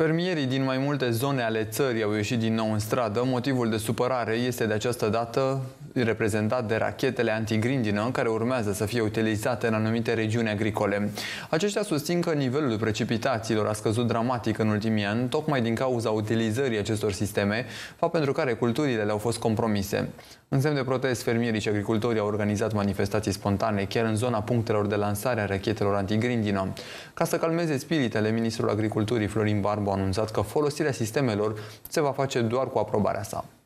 Fermierii din mai multe zone ale țării au ieșit din nou în stradă. Motivul de supărare este de această dată reprezentat de rachetele antigrindină care urmează să fie utilizate în anumite regiuni agricole. Aceștia susțin că nivelul precipitațiilor a scăzut dramatic în ultimii ani, tocmai din cauza utilizării acestor sisteme, fapt pentru care culturile le-au fost compromise. În semn de protest, fermierii și agricultorii au organizat manifestații spontane chiar în zona punctelor de lansare a rachetelor antigrindină. Ca să calmeze spiritele, ministrul agriculturii Florin Barbu a anunțat că folosirea sistemelor se va face doar cu aprobarea sa.